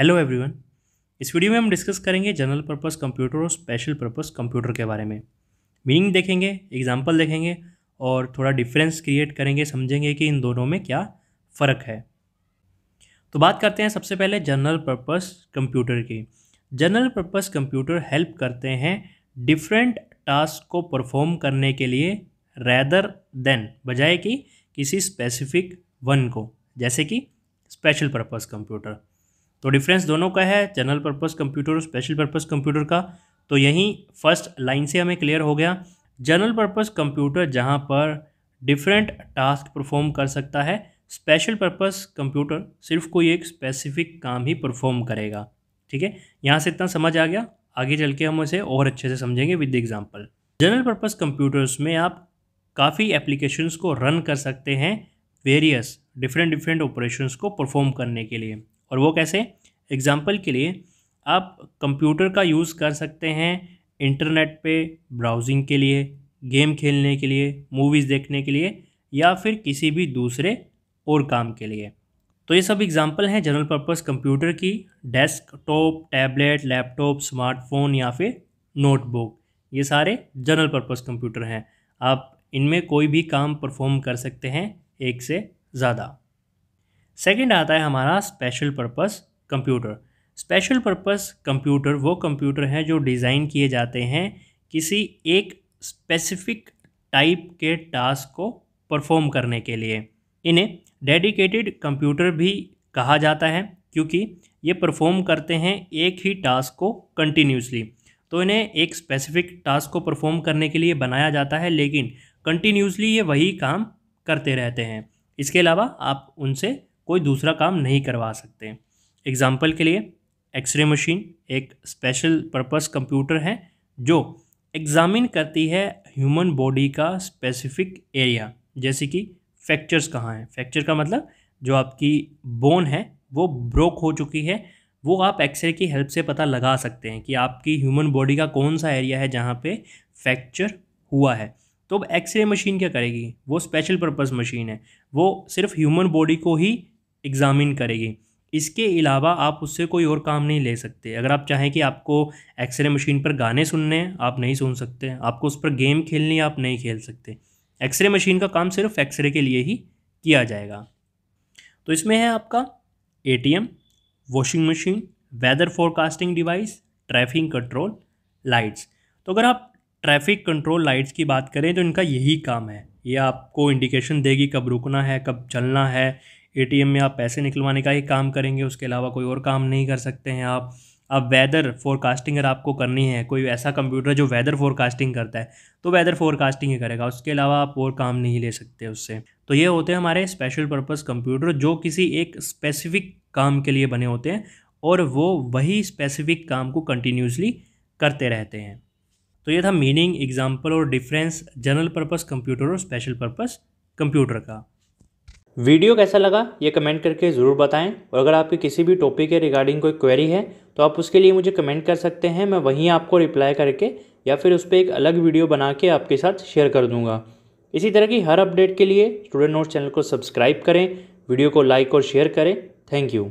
hello everyone इस video में हम डिस्कस करेंगे जनरल पर्पस कंप्यूटर और स्पेशल पर्पस कंप्यूटर के बारे में मीनिंग देखेंगे एग्जांपल देखेंगे और थोड़ा डिफरेंस क्रिएट करेंगे समझेंगे कि इन दोनों में क्या फ़र्क है तो बात करते हैं सबसे पहले जनरल पर्पस कंप्यूटर की जनरल पर्पस कंप्यूटर हेल्प करते हैं डिफरेंट टास्क को परफॉर्म करने के लिए रैदर देन बजाय कि किसी स्पेसिफिक वन को जैसे कि स्पेशल पर्पस कंप्यूटर तो डिफरेंस दोनों का है जनरल पर्पज़ कंप्यूटर और स्पेशल पर्पज़ कंप्यूटर का तो यहीं फर्स्ट लाइन से हमें क्लियर हो गया जनरल पर्पज़ कंप्यूटर जहाँ पर डिफरेंट टास्क परफॉर्म कर सकता है स्पेशल पर्पज़ कंप्यूटर सिर्फ कोई एक स्पेसिफिक काम ही परफॉर्म करेगा ठीक है यहाँ से इतना समझ आ गया आगे चल के हम उसे और अच्छे से समझेंगे with example general purpose computers में आप काफ़ी एप्लीकेशंस को रन कर सकते हैं वेरियस डिफरेंट डिफरेंट ऑपरेशंस को परफॉर्म करने के लिए और वो कैसे एग्ज़ाम्पल के लिए आप कंप्यूटर का यूज़ कर सकते हैं इंटरनेट पे ब्राउजिंग के लिए गेम खेलने के लिए मूवीज़ देखने के लिए या फिर किसी भी दूसरे और काम के लिए तो ये सब एग्ज़ाम्पल हैं जनरल पर्पस कंप्यूटर की desktop tablet laptop smartphone या फिर नोटबुक ये सारे जनरल पर्पस कंप्यूटर हैं आप इनमें कोई भी काम परफॉर्म कर सकते हैं एक से ज़्यादा सेकंड आता है हमारा special purpose computer special purpose computer वो कंप्यूटर हैं जो डिज़ाइन किए जाते हैं किसी एक स्पेसिफिक टाइप के टास्क को परफॉर्म करने के लिए इन्हें डेडिकेटेड कंप्यूटर भी कहा जाता है क्योंकि ये परफॉर्म करते हैं एक ही टास्क को कंटिन्यूसली तो इन्हें एक स्पेसिफिक टास्क को परफॉर्म करने के लिए बनाया जाता है लेकिन कंटिन्यूसली ये वही काम करते रहते हैं इसके अलावा आप उनसे कोई दूसरा काम नहीं करवा सकते एग्ज़ाम्पल के लिए एक्सरे मशीन एक स्पेशल पर्पस कंप्यूटर है जो एग्ज़ामिन करती है ह्यूमन बॉडी का स्पेसिफिक एरिया जैसे कि फ्रैक्चर्स कहाँ हैं फ्रैक्चर का मतलब जो आपकी बोन है वो ब्रोक हो चुकी है वो आप एक्सरे की हेल्प से पता लगा सकते हैं कि आपकी ह्यूमन बॉडी का कौन सा एरिया है जहाँ पे फ्रैक्चर हुआ है तो अब एक्सरे मशीन क्या करेगी वो स्पेशल पर्पस मशीन है वो सिर्फ ह्यूमन बॉडी को ही एग्ज़ामिन करेगी इसके अलावा आप उससे कोई और काम नहीं ले सकते अगर आप चाहें कि आपको एक्सरे मशीन पर गाने सुनने हैं आप नहीं सुन सकते आपको उस पर गेम खेलनी आप नहीं खेल सकते एक्सरे मशीन का काम सिर्फ एक्सरे के लिए ही किया जाएगा तो इसमें है आपका a washing machine weather forecasting device traffic control lights तो अगर आप ट्रैफिक कंट्रोल लाइट्स की बात करें तो इनका यही काम है ये आपको इंडिकेशन देगी कब रुकना है कब चलना है एटीएम में आप पैसे निकलवाने का ही काम करेंगे उसके अलावा कोई और काम नहीं कर सकते हैं आप अब वेदर फोरकास्टिंग अगर आपको करनी है कोई ऐसा कंप्यूटर जो वेदर फोरकास्टिंग करता है तो वेदर फोरकास्टिंग ही करेगा उसके अलावा आप और काम नहीं ले सकते उससे तो ये होते हैं हमारे स्पेशल पर्पज़ कंप्यूटर जो किसी एक स्पेसिफिक काम के लिए बने होते हैं और वो वही स्पेसिफिक काम को कंटिन्यूसली करते रहते हैं तो ये था मीनिंग एग्जाम्पल और डिफरेंस जनरल पर्पज़ कंप्यूटर और स्पेशल पर्पज़ कंप्यूटर का वीडियो कैसा लगा ये कमेंट करके ज़रूर बताएं और अगर आपकी किसी भी टॉपिक के रिगार्डिंग कोई क्वेरी है तो आप उसके लिए मुझे कमेंट कर सकते हैं मैं वहीं आपको रिप्लाई करके या फिर उस पर एक अलग वीडियो बना के आपके साथ शेयर कर दूंगा इसी तरह की हर अपडेट के लिए स्टूडेंट नोट्स चैनल को सब्सक्राइब करें वीडियो को लाइक और शेयर करें थैंक यू